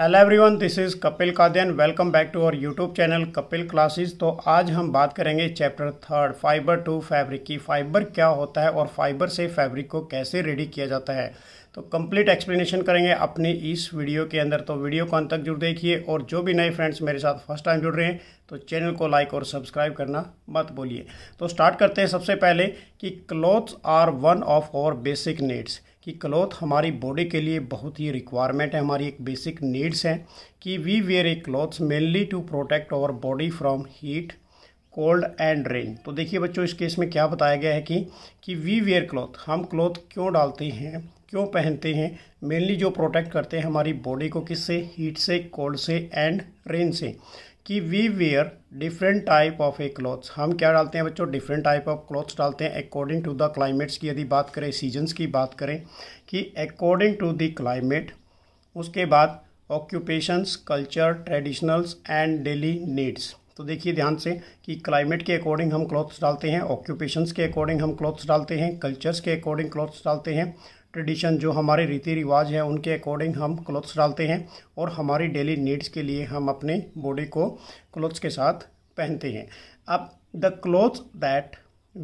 Hello everyone this is Kapil Kadian welcome back to our YouTube channel Kapil classes तो आज हम बात करेंगे chapter third fibre to fabric की फाइबर क्या होता है और फाइबर से फैब्रिक को कैसे रेडी किया जाता है तो कंप्लीट एक्सप्लेनेशन करेंगे अपने इस वीडियो के अंदर तो वीडियो को अंत तक जरूर देखिए और जो भी नए फ्रेंड्स मेरे साथ फर्स्ट टाइम जुड़ रहे हैं तो चैनल को लाइक और सब्सक्राइब करना मत बोलिए तो स्टार्ट करते हैं सबसे पहले कि clothes are one of our basic needs कि क्लॉथ हमारी बॉडी के लिए बहुत ही रिक्वायरमेंट है हमारी एक बेसिक नीड्स हैं कि we wear a clothes mainly to protect our body from heat cold and rain तो देखिए बच्चों इस केस में क्या बताया गया है कि कि वी वेयर क्लॉथ हम क्लॉथ क्यों डालते हैं क्यों पहनते हैं मेनली जो प्रोटेक्ट करते हैं हमारी बॉडी को किससे हीट से कोल्ड से एंड रेन से कि we wear different type of a clothes हम क्या डालते हैं बच्चों डिफरेंट टाइप ऑफ क्लॉथ्स डालते हैं अकॉर्डिंग टू द क्लाइमेट्स की यदि बात करें सीजन्स की बात करें कि अकॉर्डिंग टू द क्लाइमेट उसके बाद occupations culture traditionals and daily needs तो देखिए ध्यान से कि क्लाइमेट के अकॉर्डिंग हम क्लॉथ्स डालते हैं ऑक्यूपेशंस के अकॉर्डिंग हम क्लॉथ्स डालते हैं कल्चर्स के अकॉर्डिंग क्लॉथ्स डालते हैं ट्रेडिशन जो हमारे रीति रिवाज हैं उनके अकॉर्डिंग हम क्लॉथ्स डालते हैं और हमारी डेली नीड्स के लिए हम अपने बॉडी को क्लॉथ्स के साथ पहनते हैं अब the clothes that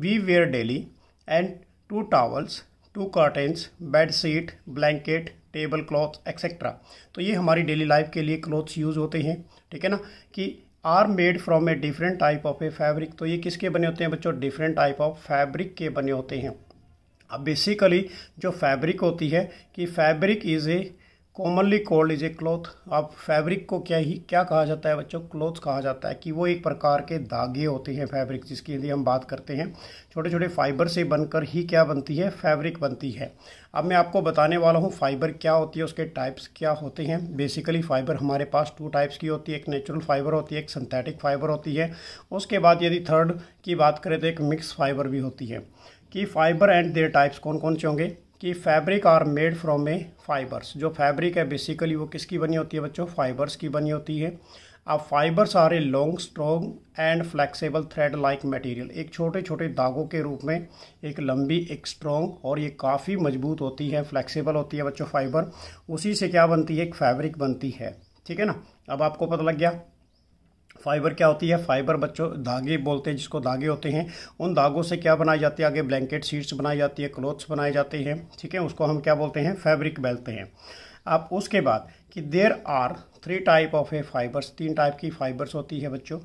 we wear daily and to towels to curtains bed sheet blanket table cloth etcetera तो ये हमारी डेली लाइफ के लिए क्लॉथ्स यूज़ होते हैं ठीक है ना कि are made from a different type of a fabric तो ये किसके बने होते हैं बच्चों डिफरेंट टाइप ऑफ फैब्रिक के बने होते हैं अब बेसिकली जो फैब्रिक होती है कि fabric is a commonly called is a cloth आप फैब्रिक को क्या ही क्या कहा जाता है बच्चों क्लॉथ कहा जाता है कि वो एक प्रकार के धागे होते हैं फैब्रिक जिसकी यदि हम बात करते हैं छोटे छोटे फाइबर से बनकर ही क्या बनती है फैब्रिक बनती है अब मैं आपको बताने वाला हूँ फाइबर क्या होती है उसके टाइप्स क्या होते हैं बेसिकली फाइबर हमारे पास टू टाइप्स की होती है एक नेचुरल फाइबर होती है एक सिंथेटिक फाइबर होती है उसके बाद यदि थर्ड की बात करें तो एक मिक्स फाइबर भी होती है कि फाइबर एंड देयर टाइप्स कौन कौन से होंगे कि fabric are made from a fibers जो फैब्रिक है बेसिकली वो किसकी बनी होती है बच्चों फाइबर्स की बनी होती है अब fibers are a long strong and flexible thread like material एक छोटे छोटे दागों के रूप में एक लंबी एक स्ट्रॉन्ग और ये काफ़ी मजबूत होती है फ्लैक्सीबल होती है बच्चों फाइबर उसी से क्या बनती है एक फैब्रिक बनती है ठीक है ना अब आपको पता लग गया फाइबर क्या होती है फाइबर बच्चों धागे बोलते हैं जिसको धागे होते हैं उन धागों से क्या बनाई जाती है आगे ब्लैंकेट शीट्स बनाई जाती है क्लोथ्स बनाए जाते हैं ठीक है उसको हम क्या बोलते हैं फैब्रिक बेलते हैं अब उसके बाद कि there are three type of a fibers तीन टाइप की फाइबर्स होती है बच्चों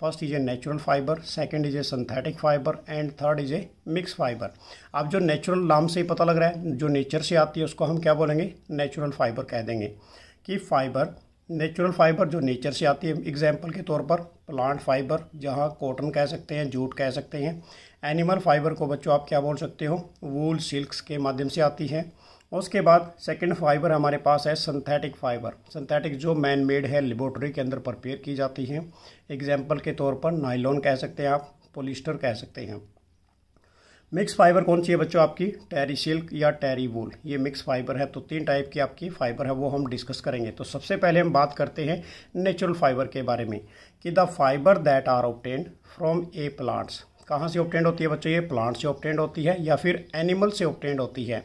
first is a natural fiber second is a synthetic fiber and third is a mix fiber अब जो नेचुरल नाम से ही पता लग रहा है जो नेचर से आती है उसको हम क्या बोलेंगे नेचुरल फाइबर कह देंगे कि फाइबर नेचुरल फाइबर जो नेचर से आती है एग्जाम्पल के तौर पर प्लांट फाइबर जहाँ कॉटन कह सकते हैं जूट कह सकते हैं एनिमल फाइबर को बच्चों आप क्या बोल सकते हो वूल सिल्क्स के माध्यम से आती है उसके बाद सेकंड फाइबर हमारे पास है सिंथेटिक फाइबर सिंथेटिक जो मैन मेड है लेबोरेटरी के अंदर प्रपेयर की जाती है एग्जाम्पल के तौर पर नाइलॉन कह सकते हैं आप पोलिस्टर कह सकते हैं मिक्स फाइबर कौन सी है बच्चों आपकी टेरी सिल्क या टेरी वूल ये मिक्स फाइबर है तो तीन टाइप की आपकी फाइबर है वो हम डिस्कस करेंगे तो सबसे पहले हम बात करते हैं नेचुरल फाइबर के बारे में कि the fiber that are obtained from a plants कहाँ से ऑप्टेंड होती है बच्चों ये प्लांट से ऑप्टेंड होती है या फिर एनिमल से ऑप्टेंड होती है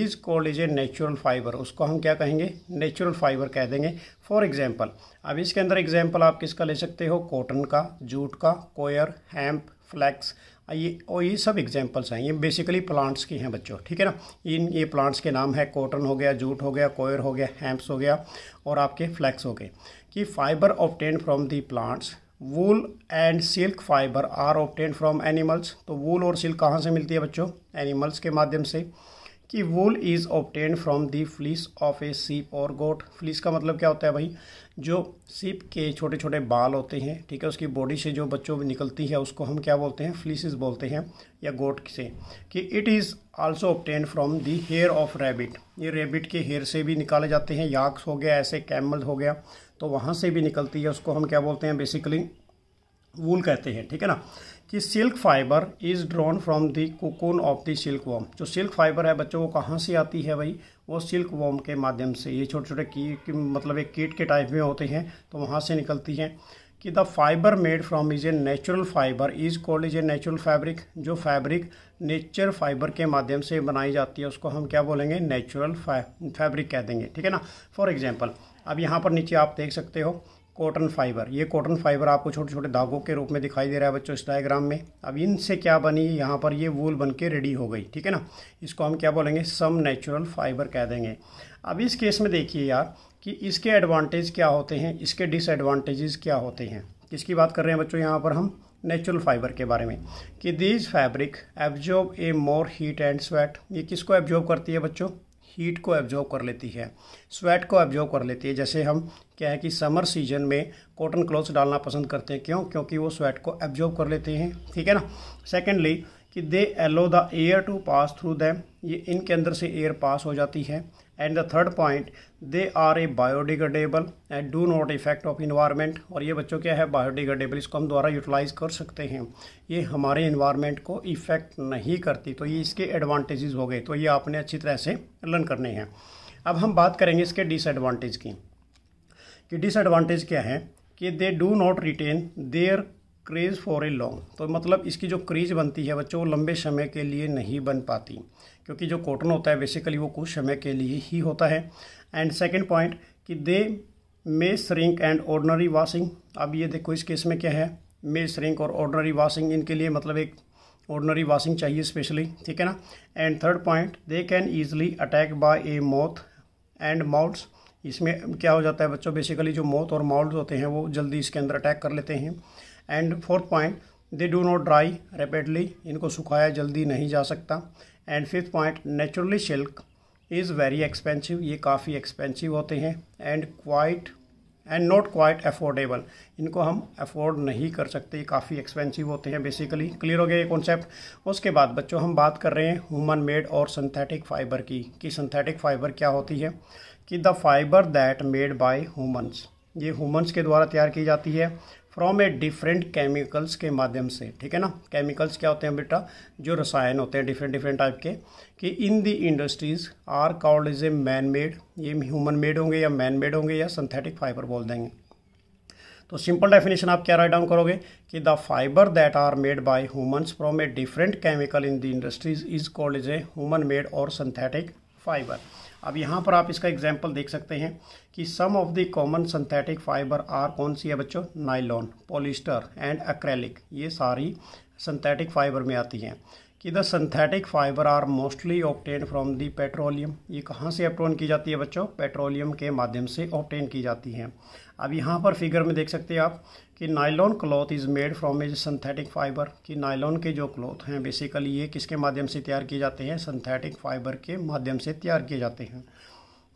is called is a natural fiber उसको हम क्या कहेंगे नेचुरल फाइबर कह देंगे फॉर एग्जाम्पल अब इसके अंदर एग्जाम्पल आप किसका ले सकते हो कॉटन का जूट का कोयर हैम्प फ्लैक्स ये और ये सब एग्जाम्पल्स हैं ये बेसिकली प्लांट्स की हैं बच्चों ठीक है ना इन ये प्लांट्स के नाम है कॉटन हो गया जूट हो गया कोयर हो गया हैम्प्स हो गया और आपके फ्लैक्स हो गए कि fiber obtain from the plants wool and silk fiber are obtain from animals तो वूल और सिल्क कहाँ से मिलती है बच्चों एनिमल्स के माध्यम से कि wool is obtain from the fleece of a sheep और गोट फ्लीस का मतलब क्या होता है भाई जो सिप के छोटे छोटे बाल होते हैं ठीक है उसकी बॉडी से जो बच्चों में निकलती है उसको हम क्या बोलते हैं फ्लीसिस बोलते हैं या गोट से कि it is also obtain from the hair of rabbit ये रेबिट के हेयर से भी निकाले जाते हैं याक्स हो गया ऐसे कैमल हो गया तो वहाँ से भी निकलती है उसको हम क्या बोलते हैं बेसिकली वूल कहते हैं ठीक है ना कि silk fiber is drawn from the cocoon of the silk worm जो सिल्क फाइबर है बच्चों वो कहाँ से आती है भाई वो सिल्क वॉम के माध्यम से ये छोटे छोटे कीट मतलब एक कीट के टाइप में होते हैं तो वहाँ से निकलती हैं कि the fiber made from is a natural fiber is called is a natural fabric जो फैब्रिक नेचर फाइबर के माध्यम से बनाई जाती है उसको हम क्या बोलेंगे नेचुरल फैब्रिक कह देंगे ठीक है ना फॉर एग्जाम्पल अब यहाँ पर नीचे आप देख सकते हो कॉटन फाइबर ये कॉटन फाइबर आपको छोटे छोटे धागों के रूप में दिखाई दे रहा है बच्चों इस डायग्राम में अब इनसे क्या बनी यहाँ पर ये वूल बन के रेडी हो गई ठीक है ना इसको हम क्या बोलेंगे सम नेचुरल फाइबर कह देंगे अब इस केस में देखिए यार कि इसके एडवांटेज क्या होते हैं इसके डिसएडवांटेजेस क्या होते हैं किसकी बात कर रहे हैं बच्चों यहाँ पर हम नेचुरल फाइबर के बारे में कि these fabric absorb a more heat and sweat ये किसको एब्जॉर्ब करती है बच्चों हीट को एब्जॉर्व कर लेती है स्वेट को एब्जॉर्व कर लेती है जैसे हम क्या है कि समर सीजन में कॉटन क्लोथ्स डालना पसंद करते हैं क्यों क्योंकि वो स्वेट को एब्जॉर्व कर लेते हैं ठीक है ना सेकेंडली कि they allow the air to pass through them ये इनके अंदर से एयर पास हो जाती है and the third point they are a biodegradable and do not effect of environment और ये बच्चों क्या है बायोडिग्रेडेबल इसको हम द्वारा यूटिलाइज कर सकते हैं ये हमारे इन्वायरमेंट को इफेक्ट नहीं करती तो ये इसके एडवांटेजेस हो गए तो ये आपने अच्छी तरह से लर्न करने हैं अब हम बात करेंगे इसके डिसएडवांटेज की कि डिसएडवांटेज क्या है कि they do not retain their creases for a long तो मतलब इसकी जो क्रेज बनती है बच्चों वो लंबे समय के लिए नहीं बन पाती क्योंकि जो कॉटन होता है बेसिकली वो कुछ समय के लिए ही होता है एंड सेकेंड पॉइंट कि they may shrink and ordinary washing अब ये देखो इस केस में क्या है मे श्रिंक और ऑर्डनरी वॉशिंग इनके लिए मतलब एक ऑर्डनरी वॉशिंग चाहिए स्पेशली ठीक है ना and third point they can easily attack by a moth and moulds इसमें क्या हो जाता है बच्चों बेसिकली जो मौत और माउल्ट होते हैं वो जल्दी इसके अंदर अटैक कर लेते हैं and fourth point they do not dry rapidly इनको सुखाया जल्दी नहीं जा सकता and fifth point naturally silk is very expensive ये काफ़ी एक्सपेंसिव होते हैं and quite and not quite affordable इनको हम अफोर्ड नहीं कर सकते काफ़ी एक्सपेंसिव होते हैं बेसिकली क्लियर हो गया ये कॉन्सेप्ट उसके बाद बच्चों हम बात कर रहे हैं ह्यूमन मेड और सिंथेटिक फाइबर की कि सिंथेटिक फाइबर क्या होती है कि the fiber that made by humans ये ह्यूमन्स के द्वारा तैयार की जाती है फ्रॉम ए डिफरेंट केमिकल्स के माध्यम से ठीक है ना केमिकल्स क्या होते हैं बेटा जो रसायन होते हैं डिफरेंट डिफरेंट टाइप के कि in the industries are called is a man made ये ह्यूमन मेड होंगे या मैन मेड होंगे या सिंथेटिक फाइबर बोल देंगे तो सिंपल डेफिनेशन आप क्या राइट डाउन करोगे कि the fiber that are made by humans from a different chemical in the industries is called is a human made और सिंथेटिक फाइबर अब यहाँ पर आप इसका एग्जाम्पल देख सकते हैं कि some of the common synthetic fiber are कौन सी है बच्चों नाइलॉन पॉलिस्टर एंड अक्रेलिक ये सारी सिंथेटिक फाइबर में आती हैं कि the synthetic fiber are mostly obtain from the petroleum ये कहाँ से ऑप्टोन की जाती है बच्चों पेट्रोलियम के माध्यम से ऑप्टेन की जाती है अब यहाँ पर फिगर में देख सकते हैं आप कि nylon cloth is made from is synthetic fiber कि नाइलॉन के जो क्लॉथ हैं बेसिकली ये किसके माध्यम से तैयार किए जाते हैं सिंथेटिक फाइबर के माध्यम से तैयार किए जाते हैं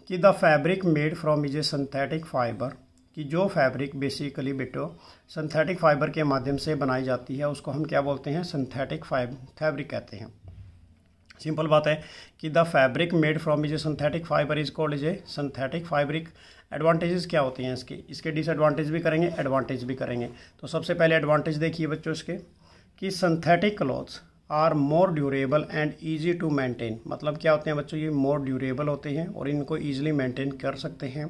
कि the fabric made from is a synthetic fiber कि जो फैब्रिक बेसिकली बेटो सिंथेटिक फाइबर के माध्यम से बनाई जाती है उसको हम क्या बोलते हैं सिंथेटिक फाइब फैब्रिक कहते हैं सिंपल बात है कि the fabric made from is a synthetic fiber is called is a synthetic fabric advantages क्या होते हैं इसके इसके डिसएडवांटेज भी करेंगे एडवांटेज भी करेंगे तो सबसे पहले एडवांटेज देखिए बच्चों इसके कि synthetic clothes are more durable and easy to maintain मतलब क्या होते हैं बच्चों ये मोर ड्यूरेबल होते हैं और इनको ईजिली मैंटेन कर सकते हैं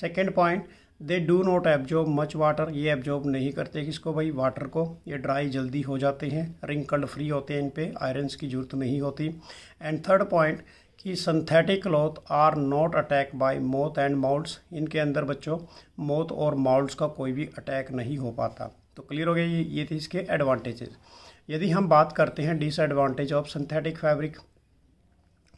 second point they do not absorb much water ये एब्जॉर्ब नहीं करते किसको भाई वाटर को ये ड्राई जल्दी हो जाते हैं रिंकल्ड फ्री होते हैं इन पे आयरन्स की जरूरत नहीं होती एंड थर्ड पॉइंट कि synthetic cloth are not attack by moth and moulds इनके अंदर बच्चों मोथ और माउल्ड्स का कोई भी अटैक नहीं हो पाता तो क्लियर हो गया ये ये थे इसके एडवांटेजेस यदि हम बात करते हैं डिसएडवांटेज ऑफ सिंथेटिक फैब्रिक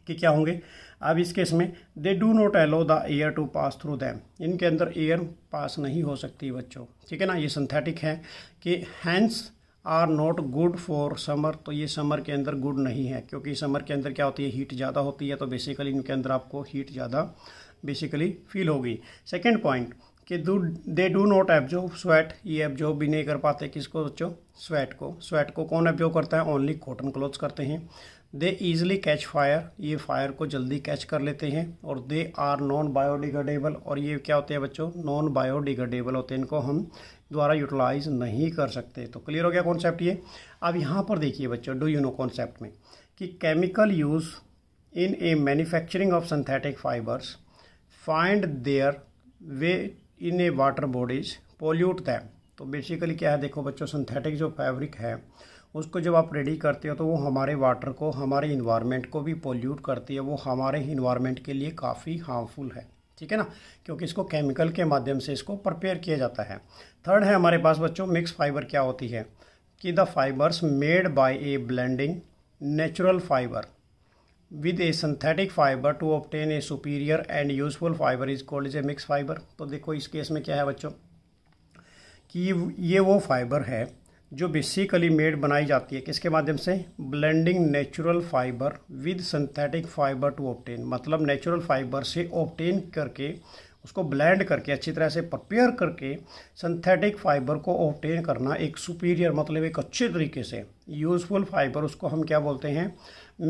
कि क्या होंगे अब इस केस में they do not allow the air to pass through them इनके अंदर एयर पास नहीं हो सकती बच्चों ठीक है ना ये सिंथेटिक है कि hence are not good for summer तो ये समर के अंदर गुड नहीं है क्योंकि समर के अंदर क्या होती है हीट ज़्यादा होती है तो बेसिकली इनके अंदर आपको हीट ज़्यादा बेसिकली फील होगी सेकेंड पॉइंट कि do they do not absorb sweat ये एब्जॉर्व भी नहीं कर पाते किसको बच्चों स्वेट को स्वेट को कौन एब्जॉर्व करता है ओनली कॉटन क्लोथ्स करते हैं दे ईजिली कैच फायर ये फायर को जल्दी कैच कर लेते हैं और दे आर नॉन बायोडिग्रेडेबल और ये क्या होते हैं बच्चों नॉन बायोडिग्रेडेबल होते हैं इनको हम द्वारा यूटिलाइज नहीं कर सकते तो क्लियर हो गया कॉन्सेप्ट ये अब यहाँ पर देखिए बच्चों डू यू नो कॉन्सेप्ट में कि chemical use in a manufacturing of synthetic fibers find their way in a water bodies pollute them तो बेसिकली क्या है देखो बच्चों सिंथेटिक जो फैब्रिक है उसको जब आप रेडी करते हो तो वो हमारे वाटर को हमारे इन्वायरमेंट को भी पोल्यूट करती है वो हमारे इन्वायरमेंट के लिए काफ़ी हार्मफुल है ठीक है ना क्योंकि इसको केमिकल के माध्यम से इसको प्रिपेयर किया जाता है थर्ड है हमारे पास बच्चों मिक्स फाइबर क्या होती है कि the fibers made by a blending natural fiber with a synthetic fiber to obtain a superior and useful fiber is called is a mix fibre तो देखो इस केस में क्या है बच्चों कि ये वो फाइबर है जो बेसिकली मेड बनाई जाती है किसके माध्यम से blending natural fiber with synthetic fiber to obtain मतलब नेचुरल फाइबर से ऑप्टेन करके उसको ब्लेंड करके अच्छी तरह से प्रिपेयर करके सिंथेटिक फाइबर को ऑप्टेन करना एक सुपीरियर मतलब एक अच्छे तरीके से यूज़फुल फाइबर उसको हम क्या बोलते हैं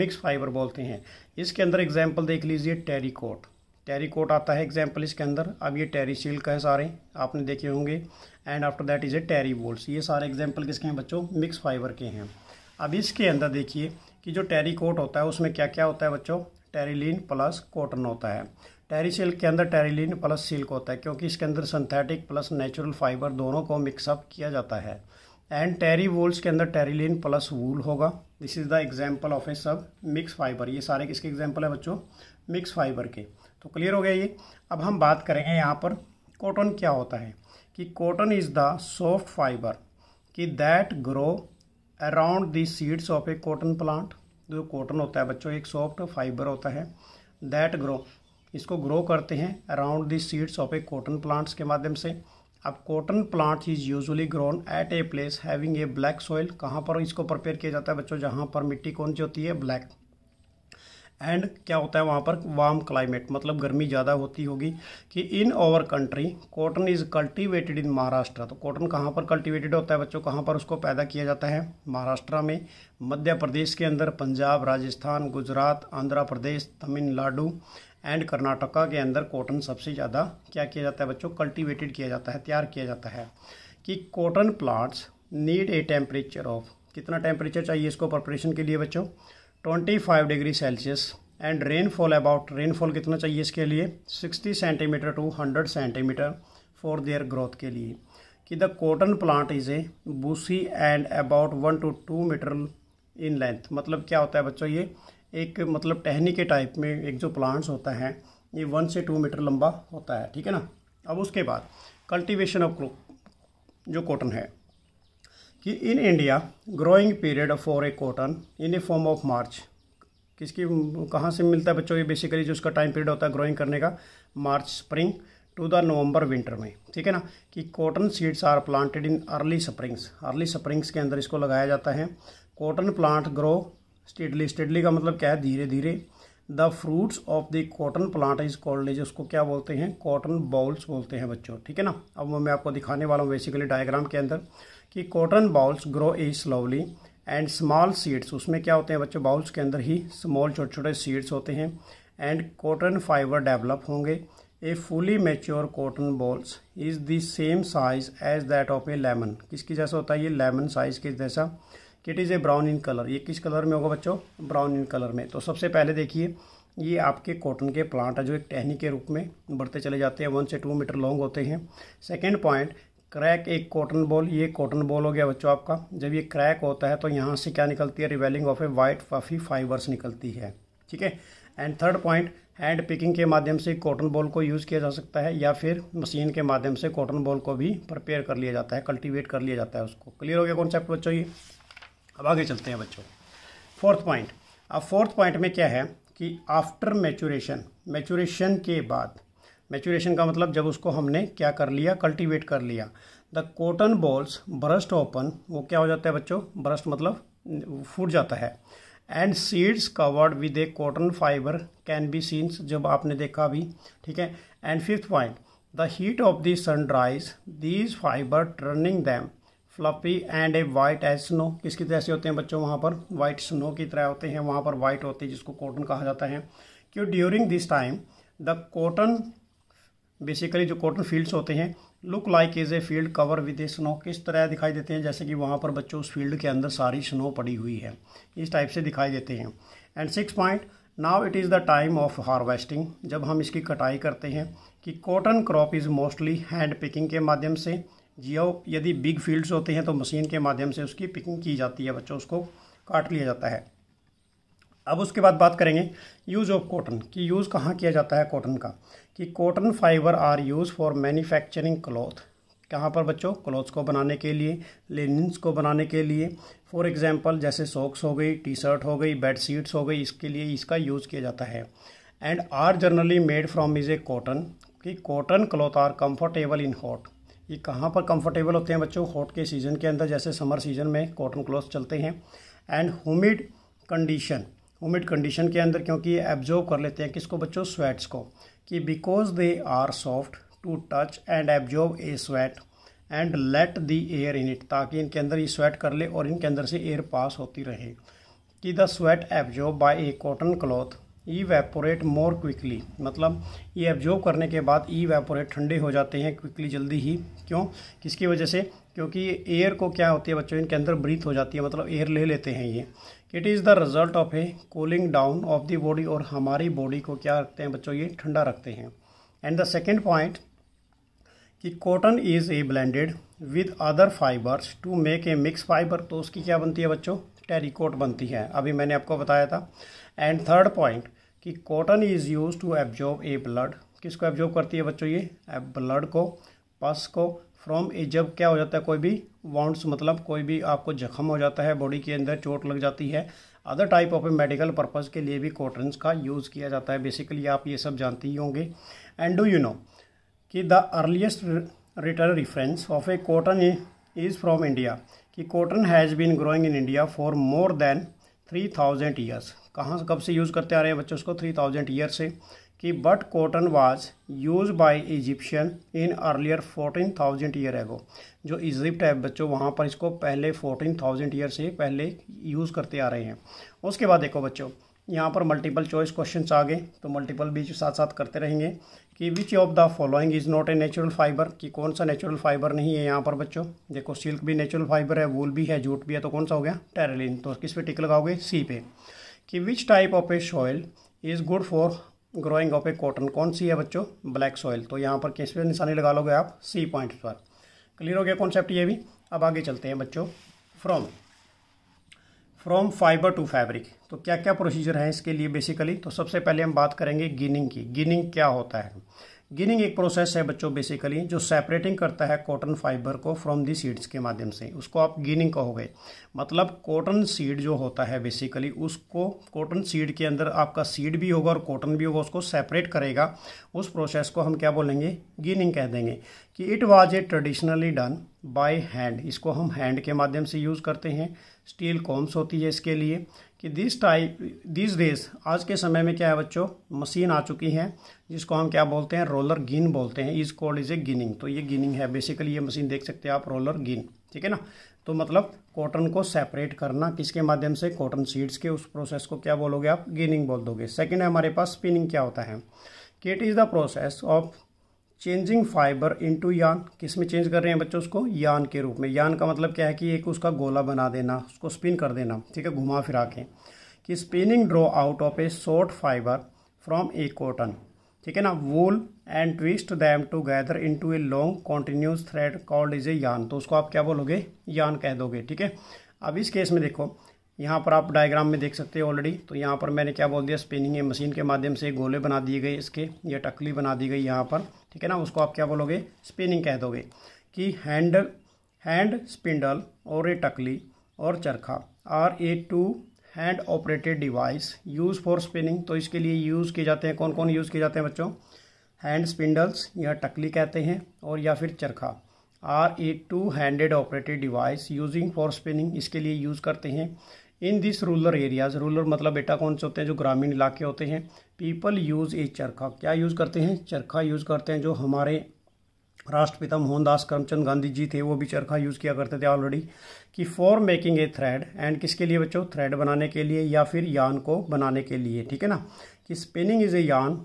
मिक्स फाइबर बोलते हैं इसके अंदर एग्जाम्पल देख लीजिए टेरीकोट टेरीकोट आता है एग्जाम्पल इसके अंदर अब ये टेरी सिल्क है सारे आपने देखे होंगे and after that is a terry wools ये सारे एग्जाम्पल किसके हैं बच्चों मिक्स फाइबर के हैं अब इसके अंदर देखिए कि जो टेरी कोट होता है उसमें क्या क्या होता है बच्चों टेरीलिन प्लस कॉटन होता है टेरी सिल्क के अंदर टेरीलिन प्लस सिल्क होता है क्योंकि इसके अंदर सिंथेटिक प्लस नेचुरल फाइबर दोनों को मिक्सअप किया जाता है एंड टेरी वोल्स के अंदर टेरीलिन प्लस वूल होगा this is the example of a सब मिक्स फाइबर ये सारे किसके एग्जाम्पल है बच्चों मिक्स फाइबर के तो क्लियर हो गया ये अब हम बात करेंगे यहाँ पर कॉटन क्या होता है कि cotton is the soft fiber कि that grow around the seeds of a cotton plant जो कॉटन होता है बच्चों एक सॉफ्ट फाइबर होता है दैट ग्रो इसको ग्रो करते हैं around the seeds of a cotton plants के माध्यम से अब cotton plant is usually grown at a place having a black soil कहाँ पर इसको प्रिपेयर किया जाता है बच्चों जहाँ पर मिट्टी कौन सी होती है ब्लैक एंड क्या होता है वहाँ पर वार्म क्लाइमेट मतलब गर्मी ज़्यादा होती होगी कि in over country cotton is cultivated in Maharashtra तो कॉटन कहाँ पर कल्टिवेटेड होता है बच्चों कहाँ पर उसको पैदा किया जाता है महाराष्ट्र में मध्य प्रदेश के अंदर पंजाब राजस्थान गुजरात आंध्र प्रदेश तमिलनाडु एंड कर्नाटका के अंदर कॉटन सबसे ज़्यादा क्या किया जाता है बच्चों कल्टिवेटेड किया जाता है तैयार किया जाता है कि cotton plants need a temperature of कितना टेम्परेचर चाहिए इसको प्रपरेशन के लिए बच्चों twenty five degree Celsius and rainfall about rainfall कितना चाहिए इसके लिए sixty centimetre to hundred centimetre for their growth के लिए कि the cotton plant is a bushy and about one to two metre in length मतलब क्या होता है बच्चों ये एक मतलब टहनी के टाइप में एक जो प्लांट्स होता है ये वन से टू मीटर लंबा होता है ठीक है ना अब उसके बाद कल्टिवेशन ऑफ जो कॉटन है कि in India growing period for a cotton in a form of March किसकी कहाँ से मिलता है बच्चों ये बेसिकली जो उसका टाइम पीरियड होता है ग्रोइंग करने का March spring to the November winter में ठीक है ना कि cotton seeds are planted in early springs early springs के अंदर इसको लगाया जाता है cotton plant grow steadily steadily का मतलब क्या है धीरे धीरे the fruits of the cotton plant is called is उसको क्या बोलते हैं कॉटन बॉल्स बोलते हैं बच्चों ठीक है ना अब मैं आपको दिखाने वाला हूँ बेसिकली डायग्राम के अंदर कि cotton bolls grow a slowly and small seeds उसमें क्या होते हैं बच्चों बाउल्स के अंदर ही स्मॉल छोटे छोटे सीड्स होते हैं एंड कॉटन फाइबर डेवलप होंगे a fully mature cotton balls is the same size as that of a lemon किसकी जैसा होता है ये लेमन साइज के जैसा it is a brown in colour ये किस कलर में होगा बच्चों ब्राउन इन कलर में तो सबसे पहले देखिए ये आपके कॉटन के प्लांट है जो एक टहनी के रूप में बढ़ते चले जाते हैं वन से टू मीटर लॉन्ग होते हैं सेकेंड पॉइंट क्रैक एक कॉटन बॉल ये कॉटन बॉल हो गया बच्चों आपका जब ये क्रैक होता है तो यहाँ से क्या निकलती है रिवेलिंग ऑफ ए वाइट फफी फाइबर्स निकलती है ठीक है and third point hand picking के माध्यम से कॉटन बॉल को यूज़ किया जा सकता है या फिर मशीन के माध्यम से कॉटन बॉल को भी प्रिपेयर कर लिया जाता है कल्टीवेट कर लिया जाता है उसको क्लियर हो गया कॉन्सेप्ट बच्चों ये अब आगे चलते हैं बच्चों फोर्थ पॉइंट अब फोर्थ पॉइंट में क्या है कि आफ्टर मैचुरेशन मैचुरेशन के बाद मैचुरेशन का मतलब जब उसको हमने क्या कर लिया कल्टीवेट कर लिया the cotton balls burst open वो क्या हो जाता है बच्चों ब्रस्ट मतलब फूट जाता है and seeds covered with a cotton fiber can be seen जब आपने देखा अभी ठीक है and fifth point the heat of the dries these fiber turning them fluffy and a white as snow किसकी तरह से होते हैं बच्चों वहाँ पर वाइट स्नो की तरह होते हैं वहाँ पर वाइट होते हैं जिसको कॉटन कहा जाता है क्यों during this time the cotton basically जो कॉटन फील्ड्स होते हैं look like is a field cover with a snow किस तरह दिखाई देते हैं जैसे कि वहाँ पर बच्चों उस फील्ड के अंदर सारी स्नो पड़ी हुई है इस टाइप से दिखाई देते हैं and six point now it is the time of harvesting जब हम इसकी कटाई करते हैं कि cotton crop is mostly hand picking के माध्यम से जियो यदि बिग फील्ड्स होते हैं तो मशीन के माध्यम से उसकी पिकिंग की जाती है बच्चों उसको काट लिया जाता है अब उसके बाद बात करेंगे यूज़ ऑफ कॉटन कि यूज़ कहाँ किया जाता है कॉटन का कि cotton fibre are use for manufacturing cloth कहाँ पर बच्चों क्लॉथ्स को बनाने के लिए लेनिन्स को बनाने के लिए फॉर एग्जांपल जैसे सॉक्स हो गई टी शर्ट हो गई बेड शीट्स हो गई इसके लिए इसका यूज़ किया जाता है and are generally made from is a cotton कि cotton cloth are comfortable in hot ये कहाँ पर कंफर्टेबल होते हैं बच्चों हॉट के सीज़न के अंदर जैसे समर सीज़न में कॉटन क्लॉथ चलते हैं and humid condition humid condition के अंदर क्योंकि ये एब्जॉर्व कर लेते हैं किसको बच्चों स्वेट्स को कि because they are soft to touch and absorb a sweat and let the air in it ताकि इनके अंदर ये स्वेट कर ले और इनके अंदर से एयर पास होती रहे कि the sweat absorb by a cotton cloth evaporate more quickly मतलब ये एब्जॉर्ब करने के बाद ईवेपोरेट ठंडे हो जाते हैं क्विकली जल्दी ही क्यों किसकी वजह से क्योंकि एयर को क्या होती है बच्चों इनके अंदर ब्रीथ हो जाती है मतलब एयर ले लेते हैं ये it is the result of a cooling down of the body और हमारी बॉडी को क्या रखते हैं बच्चों ये ठंडा रखते हैं एंड द सेकेंड पॉइंट कि cotton is a blended with other fibres to make a mix fibre तो उसकी क्या बनती है बच्चों टेरिकोट बनती है अभी मैंने आपको बताया था एंड थर्ड पॉइंट कि cotton is use to absorb a blood किसको एब्जॉर्ब करती है बच्चों ये ब्लड को पस को फ्रॉम ए जब क्या हो जाता है कोई भी वाउंड्स मतलब कोई भी आपको जख्म हो जाता है बॉडी के अंदर चोट लग जाती है other type of medical purpose के लिए भी कॉटन्स का यूज़ किया जाता है बेसिकली आप ये सब जानते ही होंगे एंड डू यू नो कि the earliest return reference of a cotton is from India कि cotton has been growing in India for more than three thousand years कहाँ कब से यूज़ करते आ रहे हैं बच्चों उसको थ्री थाउजेंड ईयर से कि but cotton was use by Egyptian in earlier fourteen thousand year ago जो इजिप्ट है बच्चों वहाँ पर इसको पहले फोर्टीन थाउजेंड ईयर से पहले यूज़ करते आ रहे हैं उसके बाद देखो बच्चों यहाँ पर मल्टीपल चॉइस क्वेश्चन आ गए तो मल्टीपल भी साथ साथ करते रहेंगे कि which of the following is not a natural fibre कि कौन सा नेचुरल फाइबर नहीं है यहाँ पर बच्चों देखो सिल्क भी नेचुरल फाइबर है वूल भी है जूट भी है तो कौन सा हो गया टेरेलिन तो किस पे टिक लगाओगे सी पे कि which type of a soil is good for growing of a cotton कौन सी है बच्चों ब्लैक सॉइल तो यहाँ पर किस पे निशानी लगा लोगे आप सी पॉइंट पर क्लियर हो गया कॉन्सेप्ट ये भी अब आगे चलते हैं बच्चों from from fibre to fabric तो क्या क्या प्रोसीजर है इसके लिए बेसिकली तो सबसे पहले हम बात करेंगे गिनिंग की गिनिंग क्या होता है गिनिंग एक प्रोसेस है बच्चों बेसिकली जो सेपरेटिंग करता है कॉटन फाइबर को फ्रॉम दी सीड्स के माध्यम से उसको आप गिनिंग कहोगे मतलब कॉटन सीड जो होता है बेसिकली उसको कॉटन सीड के अंदर आपका सीड भी होगा और कॉटन भी होगा उसको सेपरेट करेगा उस प्रोसेस को हम क्या बोलेंगे गिनिंग कह देंगे कि it was a traditionally done by hand इसको हम हैंड के माध्यम से यूज़ करते हैं स्टील कॉम्स होती है इसके लिए कि दिस टाइप दिस डेज आज के समय में क्या है बच्चों मशीन आ चुकी है जिसको हम क्या बोलते हैं रोलर गिन बोलते हैं is called is a ginning तो ये गिनिंग है बेसिकली ये मशीन देख सकते हैं आप रोलर गिन ठीक है ना तो मतलब कॉटन को सेपरेट करना किसके माध्यम से कॉटन सीड्स के उस प्रोसेस को क्या बोलोगे आप गिनिंग बोल दोगे सेकेंड है हमारे पास स्पिनिंग क्या होता है it is the process of changing fibre into yarn किस में चेंज कर रहे हैं बच्चों उसको यान के रूप में यान का मतलब क्या है कि एक उसका गोला बना देना उसको स्पिन कर देना ठीक है घुमा फिरा के कि spinning draw out of a short fibre from a cotton ठीक है ना wool and twist them gather into a long continuous thread called is a yarn तो उसको आप क्या बोलोगे यान कह दोगे ठीक है अब इस केस में देखो यहाँ पर आप डायग्राम में देख सकते हैं ऑलरेडी तो यहाँ पर मैंने क्या बोल दिया स्पिनिंग मशीन के माध्यम से गोले बना दिए गए इसके ये टकली बना दी गई यहाँ पर ठीक है ना उसको आप क्या बोलोगे स्पिनिंग कह दोगे कि हैंड हैंड स्पिंडल और ए टकली और charkha are a two hand operated device use for spinning तो इसके लिए यूज़ किए जाते हैं कौन कौन यूज़ किए जाते हैं बच्चों हैंड स्पिंडल्स या टकली कहते हैं और या फिर charkha are a two handed operated device using for spinning इसके लिए यूज़ करते हैं in this rural areas rural मतलब बेटा कौन से होते हैं जो ग्रामीण इलाके होते हैं पीपल यूज़ ए चरखा क्या यूज़ करते हैं चरखा यूज़ करते हैं जो हमारे राष्ट्रपिता मोहनदास करमचंद गांधी जी थे वो भी चरखा यूज़ किया करते थे ऑलरेडी कि for making a thread and किसके लिए बच्चों थ्रेड बनाने के लिए या फिर यान को बनाने के लिए ठीक है ना कि स्पिनिंग इज़ ए यान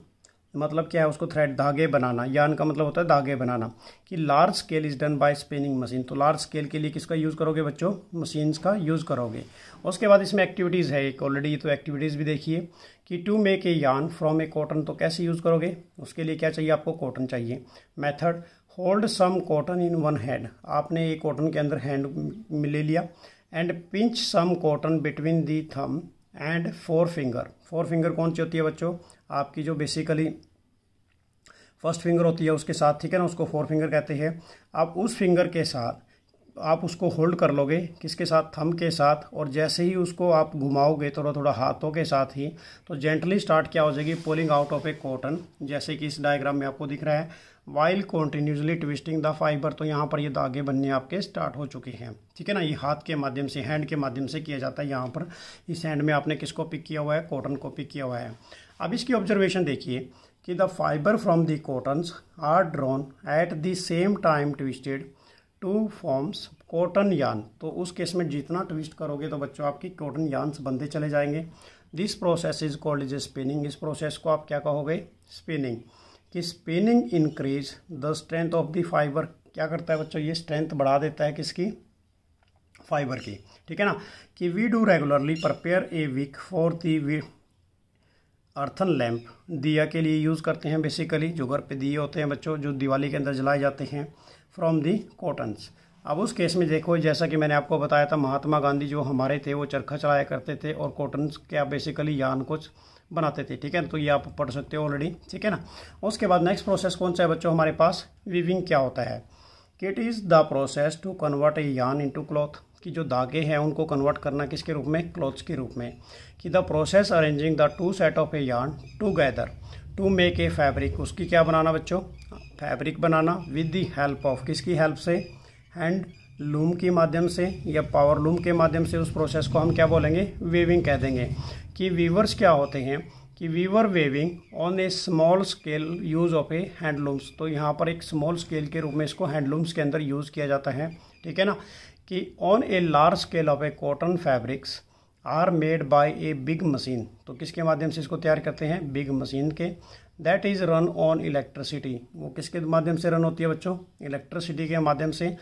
मतलब क्या है उसको थ्रेड धागे बनाना यान का मतलब होता है धागे बनाना कि large scale is done by spinning machine तो लार्ज स्केल के लिए किसका यूज़ करोगे बच्चों मशीन्स का यूज़ करोगे उसके बाद इसमें एक्टिविटीज़ है एक ऑलरेडी तो एक्टिविटीज़ भी देखिए कि टू मेक ए यान फ्रॉम ए कॉटन तो कैसे यूज़ करोगे उसके लिए क्या चाहिए आपको कॉटन चाहिए method hold some cotton in one hand आपने ये कॉटन के अंदर हैंड में ले लिया and pinch some cotton between the thumb and forefinger forefinger कौन सी होती है बच्चों आपकी जो बेसिकली फर्स्ट फिंगर होती है उसके साथ ठीक है ना उसको फोर फिंगर कहते हैं आप उस फिंगर के साथ आप उसको होल्ड कर लोगे किसके साथ थम के साथ और जैसे ही उसको आप घुमाओगे थोड़ा थोड़ा हाथों के साथ ही तो जेंटली स्टार्ट क्या हो जाएगी pulling out of a cotton जैसे कि इस डायग्राम में आपको दिख रहा है while continuously twisting the fibre तो यहाँ पर ये धागे बनने आपके स्टार्ट हो चुके हैं ठीक है ना ये हाथ के माध्यम से हैंड के माध्यम से किया जाता है यहाँ पर इस हैंड में आपने किसको पिक किया हुआ है कॉटन को पिक किया हुआ है अब इसकी ऑब्जर्वेशन देखिए कि the fibre from the cottons are drawn at the same time twisted to forms cotton yarn तो उस केस में जितना ट्विस्ट करोगे तो बच्चों आपकी कॉटन यान्स बंधे चले जाएंगे this process is called is spinning इस प्रोसेस को आप क्या कहोगे स्पिनिंग कि spinning increase the strength of the fibre क्या करता है बच्चों ये स्ट्रेंथ बढ़ा देता है किसकी फाइबर की ठीक है ना कि we do regularly prepare a wick for the earthen lamp दिया के लिए यूज़ करते हैं बेसिकली जो घर पे दिए होते हैं बच्चों जो दिवाली के अंदर जलाए जाते हैं फ्रॉम दी कॉटन्स अब उस केस में देखो जैसा कि मैंने आपको बताया था महात्मा गांधी जो हमारे थे वो चरखा चलाया करते थे और कॉटन्स क्या बेसिकली यान कुछ बनाते थे ठीक है तो ये आप पढ़ सकते हो ऑलरेडी ठीक है ना उसके बाद नेक्स्ट प्रोसेस कौन सा है बच्चों हमारे पास वीविंग क्या होता है it is the process to convert a yarn into cloth कि जो धागे हैं उनको कन्वर्ट करना किसके रूप में क्लॉथ्स के रूप में कि the process arranging the two set of a yarn together to make a fabric उसकी क्या बनाना बच्चों फैब्रिक बनाना विद दी हेल्प ऑफ किसकी हेल्प से हैंड लूम के माध्यम से या पावर लूम के माध्यम से उस प्रोसेस को हम क्या बोलेंगे वेविंग कह देंगे कि वीवर्स क्या होते हैं कि weaver weaving on a small scale use of a handlooms तो यहाँ पर एक स्मॉल स्केल के रूप में इसको हैंडलूम्स के अंदर यूज़ किया जाता है ठीक है ना कि on a large scale of a cotton fabrics are made by a big machine तो किसके माध्यम से इसको तैयार करते हैं बिग मशीन के that is run on electricity वो किसके माध्यम से रन होती है बच्चों इलेक्ट्रिसिटी के माध्यम से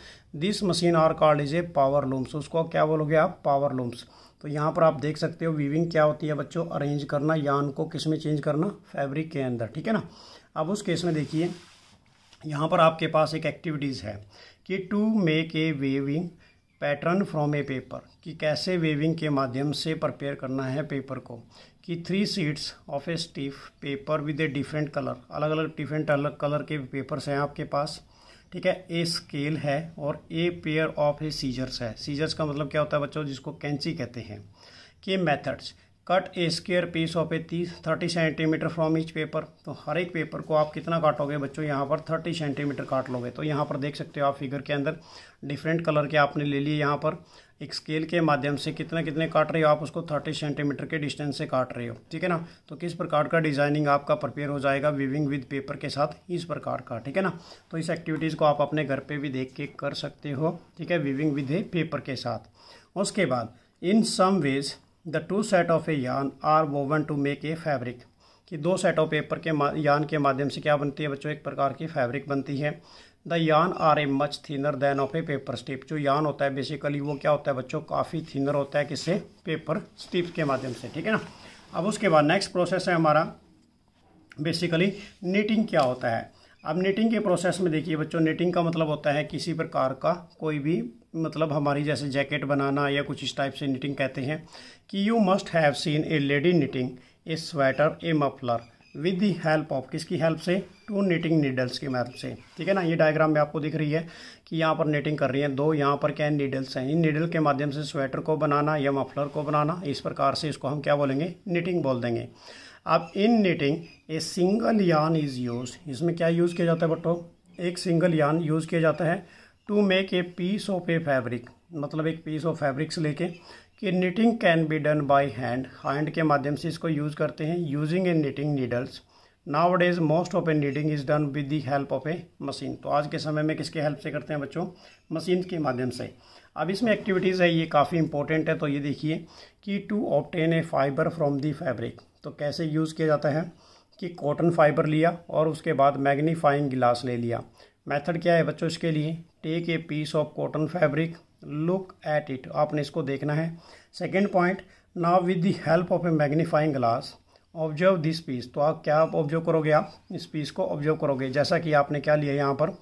this machine are called is a power looms उसको क्या बोलोगे आप पावर लूम्स तो यहाँ पर आप देख सकते हो वीविंग क्या होती है बच्चों अरेंज करना यान को किस में चेंज करना फैब्रिक के अंदर ठीक है ना अब उस केस में देखिए यहाँ पर आपके पास एक एक्टिविटीज़ है कि to make a weaving pattern from a paper कि कैसे वेविंग के माध्यम से प्रिपेयर करना है पेपर को कि three sheets of a stiff paper with a different colour अलग अलग डिफरेंट अलग कलर के पेपर्स हैं आपके पास ठीक है ए स्केल है और a pair of a scissors है सीजर्स का मतलब क्या होता है बच्चों जिसको कैंची कहते हैं कि methods cut a square piece of a तीस thirty centimetre from each paper तो हर एक पेपर को आप कितना काटोगे बच्चों यहाँ पर थर्टी सेंटीमीटर काट लोगे तो यहाँ पर देख सकते हो आप फिगर के अंदर डिफरेंट कलर के आपने ले लिए यहाँ पर एक स्केल के माध्यम से कितने कितने काट रहे हो आप उसको थर्टी सेंटीमीटर के डिस्टेंस से काट रहे हो ठीक है ना तो किस प्रकार का डिज़ाइनिंग आपका प्रिपेयर हो जाएगा विविंग विद पेपर के साथ इस प्रकार का ठीक है ना तो इस एक्टिविटीज़ को आप अपने घर पर भी देख के कर सकते हो ठीक है विविंग विद पेपर के साथ उसके बाद in some ways the two set of a yarn are woven to make a fabric कि दो सेट ऑफ पेपर के यान के माध्यम से क्या बनती है बच्चों एक प्रकार की फैब्रिक बनती है the yarn are a much thinner than of a paper strip जो यान होता है बेसिकली वो क्या होता है बच्चों काफ़ी थिनर होता है किससे पेपर स्टिप के माध्यम से ठीक है ना अब उसके बाद नेक्स्ट प्रोसेस है हमारा बेसिकली नीटिंग क्या होता है अब नीटिंग के प्रोसेस में देखिए बच्चों नीटिंग का मतलब होता है किसी प्रकार का कोई भी मतलब हमारी जैसे जैकेट बनाना या कुछ इस टाइप से निटिंग कहते हैं कि you must have seen a lady knitting a sweater a muffler with the help of किसकी हेल्प से टू निटिंग नीडल्स की हेल्प से ठीक है ना ये डायग्राम में आपको दिख रही है कि यहाँ पर नीटिंग कर रही हैं दो यहाँ पर क्या नीडल्स हैं इन नीडल के माध्यम से स्वेटर को बनाना या मफलर को बनाना इस प्रकार से इसको हम क्या बोलेंगे निटिंग बोल देंगे अब in knitting a single yarn is use इसमें क्या यूज़ किया जाता है बट्टो एक सिंगल यान यूज़ किया जाता है to make a piece of a fabric मतलब एक पीस ऑफ फैब्रिक्स लेके कि knitting can be done by hand hand के माध्यम से इसको यूज़ करते हैं using a knitting needles nowadays most of a knitting is done with the help of a machine तो आज के समय में किसके हेल्प से करते हैं बच्चों मशीन के माध्यम से अब इसमें एक्टिविटीज़ है ये काफ़ी इंपॉर्टेंट है तो ये देखिए कि to obtain a fibre from the fabric तो कैसे यूज़ किया जाता है कि कॉटन फाइबर लिया और उसके बाद मैग्नीफाइंग गिलास ले लिया मेथड क्या है बच्चों इसके लिए take a piece of cotton fabric look at it आपने इसको देखना है second point now with the help of a magnifying glass observe this piece तो आप क्या आप ऑब्जर्व करोगे आप इस पीस को ऑब्जर्व करोगे जैसा कि आपने क्या लिया यहाँ पर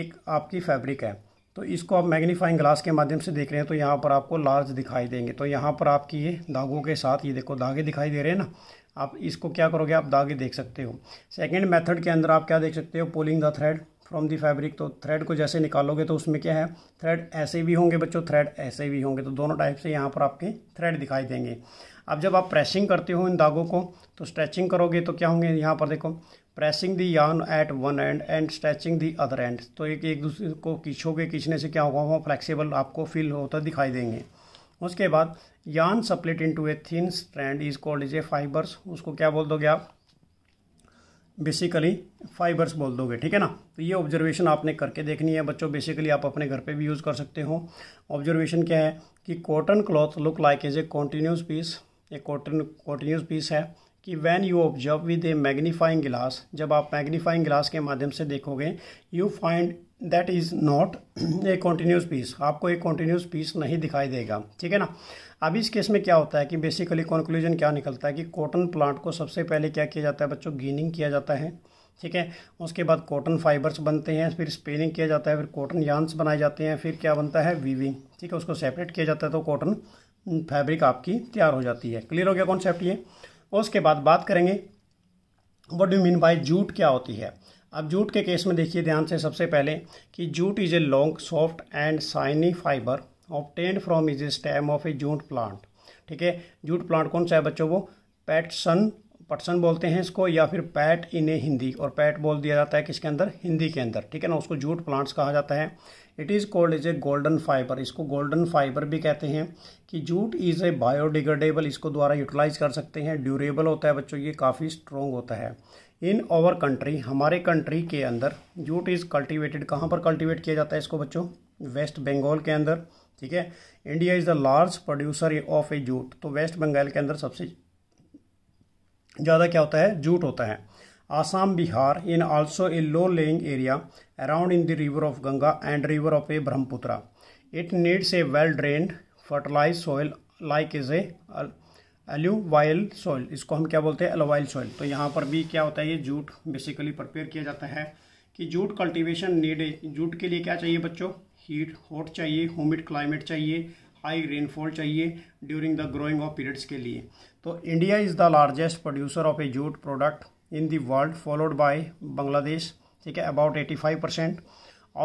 एक आपकी फैब्रिक है तो इसको आप मैग्नीफाइंग ग्लास के माध्यम से देख रहे हैं तो यहाँ पर आपको लार्ज दिखाई देंगे तो यहाँ पर आपकी ये दागों के साथ ये देखो दागे दिखाई दे रहे हैं ना आप इसको क्या करोगे आप दागे देख सकते हो सेकेंड मेथड के अंदर आप क्या देख सकते हो pulling the thread from the fabric तो थ्रेड को जैसे निकालोगे तो उसमें क्या है थ्रेड ऐसे भी होंगे बच्चों थ्रेड ऐसे भी होंगे तो दोनों टाइप से यहाँ पर आपके थ्रेड दिखाई देंगे अब जब आप प्रेसिंग करते हो इन धागों को तो स्ट्रेचिंग करोगे तो क्या होंगे यहाँ पर देखो pressing the yarn at one end and stretching the other end तो एक एक दूसरे को खींचोगे खींचने से क्या होगा वो फ्लेक्सीबल आपको फील होता दिखाई देंगे उसके बाद yarn split into a thin strand is called is a fibres उसको क्या बोल दोगे आप बेसिकली फाइबर्स बोल दोगे ठीक है ना तो ये ऑब्जर्वेशन आपने करके देखनी है बच्चों बेसिकली आप अपने घर पे भी यूज़ कर सकते हो ऑब्जर्वेशन क्या है कि cotton cloth look like as a continuous piece एक कॉटन कॉन्टीन्यूस पीस है कि when you observe with a magnifying glass जब आप मैग्नीफाइंग ग्लास के माध्यम से देखोगे you find that is not a continuous piece आपको एक कॉन्टीन्यूस पीस नहीं दिखाई देगा ठीक है ना अब इस केस में क्या होता है कि बेसिकली कॉन्क्लूजन क्या निकलता है कि कॉटन प्लांट को सबसे पहले क्या किया जाता है बच्चों गेनिंग किया जाता है ठीक है उसके बाद कॉटन फाइबर्स बनते हैं फिर स्पिनिंग किया जाता है फिर कॉटन यान्स बनाए जाते हैं फिर क्या बनता है वीविंग ठीक है उसको सेपरेट किया जाता है तो कॉटन फैब्रिक आपकी तैयार हो जाती है क्लियर हो गया कॉन्सेप्ट ये उसके बाद बात करेंगे what do mean by jute क्या होती है अब जूट के केस में देखिए ध्यान से सबसे पहले कि jute is a long soft and shiny fibre obtained from is stem of a jute plant ठीक है जूट प्लांट कौन सा है बच्चों को पैटसन पटसन बोलते हैं इसको या फिर पैट इन ए हिंदी और पैट बोल दिया जाता है किसके अंदर हिंदी के अंदर ठीक है ना उसको जूट प्लांट्स कहा जाता है it is called is a golden fibre इसको गोल्डन फाइबर भी कहते हैं कि जूट इज़ ए बायोडिग्रेडेबल इसको द्वारा यूटिलाइज कर सकते हैं ड्यूरेबल होता है बच्चों ये काफ़ी स्ट्रॉन्ग होता है इन ओवर कंट्री हमारे कंट्री के अंदर जूट इज़ कल्टिवेटेड कहाँ पर कल्टिवेट किया जाता है इसको बच्चों वेस्ट बंगाल के अंदर ठीक है India is the large producer of a jute तो वेस्ट बंगाल के अंदर सबसे ज़्यादा क्या होता है जूट होता है Assam Bihar in also a low lying area around in the river of Ganga and river of a Brahmaputra it needs a well drained fertilize soil like is a alluvial soil इसको हम क्या बोलते हैं एलोवाइल सॉइल तो यहाँ पर भी क्या होता है ये जूट बेसिकली प्रिपेयर किया जाता है कि जूट कल्टीवेशन नीड जूट के लिए क्या चाहिए बच्चों हीट हॉट चाहिए होमिड क्लाइमेट चाहिए हाई रेनफॉल चाहिए during the growing of periods के लिए तो India is the largest producer of a jute product in the world followed by Bangladesh ठीक है about 85 percent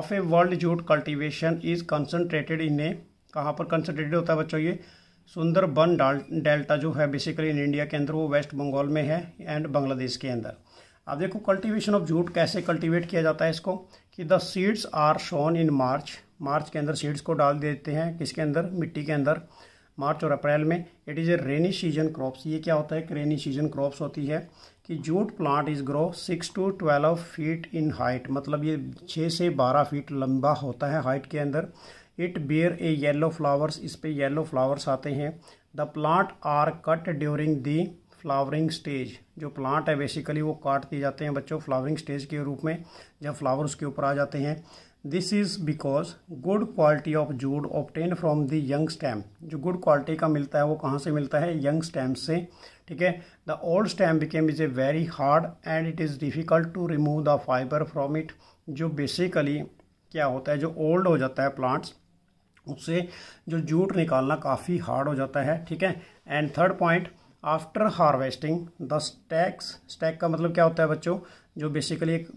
of a world jute cultivation is concentrated in a कहाँ पर concentrated होता है बच्चों ये सुंदरबन डेल्टा जो है बेसिकली इन इंडिया के अंदर वो वेस्ट बंगाल में है एंड बांग्लादेश के अंदर अब देखो कल्टीवेशन ऑफ जूट कैसे कल्टिवेट किया जाता है इसको कि the seeds are sown in March March के अंदर सीड्स को डाल देते हैं किसके अंदर मिट्टी के अंदर मार्च और अप्रैल में it is a rainy season crops ये क्या होता है कि रेनी सीजन क्रॉप्स होती है कि jute plant is grow six to twelve feet in height मतलब ये छः से बारह फीट लंबा होता है हाइट के अंदर it bear a yellow flowers इस पे येलो फ्लावर्स आते हैं the plant are cut during the flowering stage जो प्लांट है बेसिकली वो काट दिए जाते हैं बच्चों फ्लावरिंग स्टेज के रूप में जब फ्लावर उसके ऊपर आ जाते हैं this is because good quality of jute obtain from the young stem जो गुड क्वालिटी का मिलता है वो कहाँ से मिलता है यंग स्टैम्प से ठीक है the old stem became is a very hard and it is difficult to remove the fibre from it जो बेसिकली क्या होता है जो ओल्ड हो जाता है प्लांट्स उससे जो जूट निकालना काफ़ी हार्ड हो जाता है ठीक है and third point after harvesting the stacks stack का मतलब क्या होता है बच्चों जो बेसिकली एक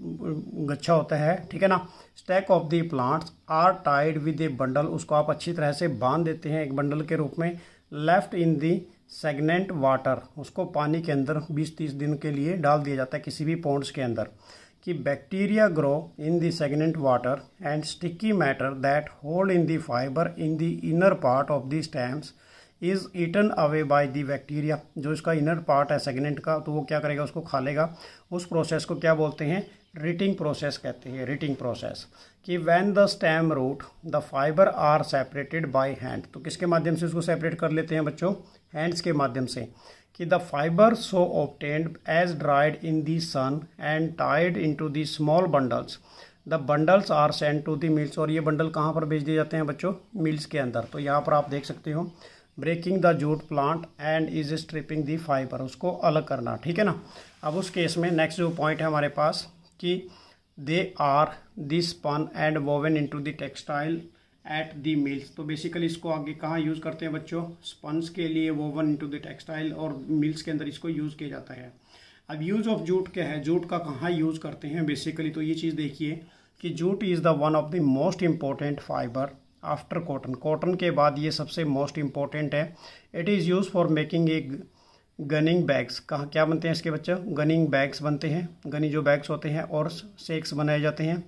गच्छा होता है ठीक है ना stack of the plants are tied with a bundle उसको आप अच्छी तरह से बांध देते हैं एक बंडल के रूप में left in the stagnant water उसको पानी के अंदर 20-30 दिन के लिए डाल दिया जाता है किसी भी पॉन्ड्स के अंदर कि bacteria grow in the stagnant water and sticky matter that hold in the fibre in the inner part of the stems is eaten away by the bacteria जो इसका इनर पार्ट है सेगनेंट का तो वो क्या करेगा उसको खा लेगा उस प्रोसेस को क्या बोलते हैं रिटिंग प्रोसेस कहते हैं रिटिंग प्रोसेस कि when the stem rot the fibre are separated by hand तो किसके माध्यम से उसको सेपरेट कर लेते हैं बच्चों हैंड्स के माध्यम से कि the fibre so obtained as dried in the sun and tied in to the small bundles the bundles are sent to the mills और ये बंडल कहाँ पर भेज दिए जाते हैं बच्चों मिल्स के अंदर तो यहाँ पर आप देख सकते हो breaking the jute plant and is stripping the fibre उसको अलग करना ठीक है ना अब उस केस में नेक्स्ट जो पॉइंट है हमारे पास कि they are this spun and woven to the textile at the mills तो बेसिकली इसको आगे कहाँ यूज़ करते हैं बच्चों स्पन्स के लिए वोवन इनटू द टेक्सटाइल और मिल्स के अंदर इसको यूज़ किया जाता है अब यूज़ ऑफ जूट क्या है जूट का कहाँ यूज़ करते हैं बेसिकली तो ये चीज़ देखिए कि jute is the one of the most important fibre after cotton cotton के बाद ये सबसे मोस्ट इम्पॉर्टेंट है it is use for making a gunny bags कहाँ क्या बनते हैं इसके बच्चों गनिंग बैग्स बनते हैं गनी जो बैग्स होते हैं और सेक्स बनाए जाते हैं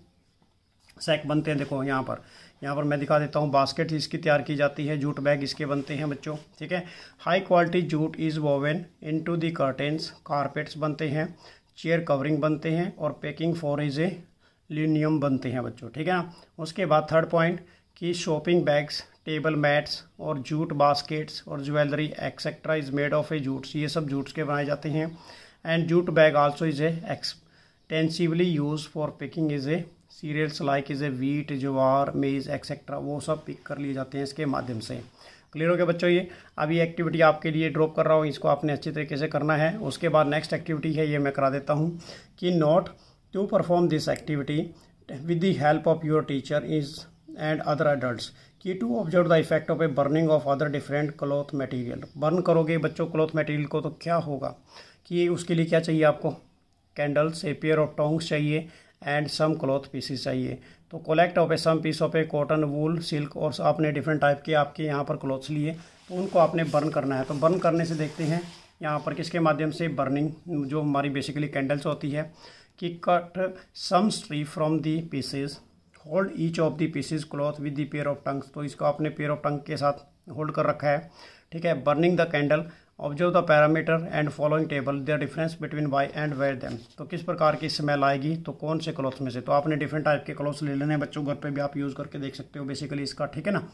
सेक बनते हैं देखो यहाँ पर यहाँ पर मैं दिखा देता हूँ बास्केट इसकी तैयार की जाती है जूट बैग इसके बनते हैं बच्चों ठीक है high quality jute is in into the curtains carpets बनते हैं चेयर कवरिंग बनते हैं और packing for is a linoleum बनते हैं बच्चों ठीक है ना उसके बाद थर्ड पॉइंट कि शॉपिंग बैग्स टेबल मैट्स और जूट बास्केट्स और jewellery etcetera is made of a jutes ये सब जूट्स के बनाए जाते हैं and jute bag also is a extensively use for packing is A serials like is a wheat jowar maize etcetera वो सब पिक कर लिए जाते हैं इसके माध्यम से क्लियर हो गया बच्चों ये अभी एक्टिविटी आपके लिए ड्रॉप कर रहा हूँ इसको आपने अच्छी तरीके से करना है उसके बाद नेक्स्ट एक्टिविटी है ये मैं करा देता हूँ कि not to perform this activity with the help of your teacher is and other adults. की to observe the effect of a burning of other different cloth material बर्न करोगे बच्चों क्लॉथ मटेरियल को तो क्या होगा कि उसके लिए क्या चाहिए आपको candles a pair of tongs चाहिए एंड सम क्लॉथ पीसीस चाहिए तो collect of a some piece of a cotton wool silk और आपने डिफरेंट टाइप के आपके यहाँ पर क्लॉथ्स लिए तो उनको आपने बर्न करना है तो बर्न करने से देखते हैं यहाँ पर किसके माध्यम से बर्निंग जो हमारी बेसिकली कैंडल्स होती है कि cut some strip from the pieces hold each of the pieces cloth with the pair of tongs तो इसको आपने पेयर ऑफ टंग के साथ होल्ड कर रखा है ठीक है burning the candle observe the parameter and following table the difference between by and where them तो किस प्रकार की स्मेल आएगी तो कौन से क्लॉथ में से तो आपने डिफरेंट टाइप के क्लॉथ ले लेने हैं बच्चों घर पे भी आप यूज़ करके देख सकते हो बेसिकली इसका ठीक है ना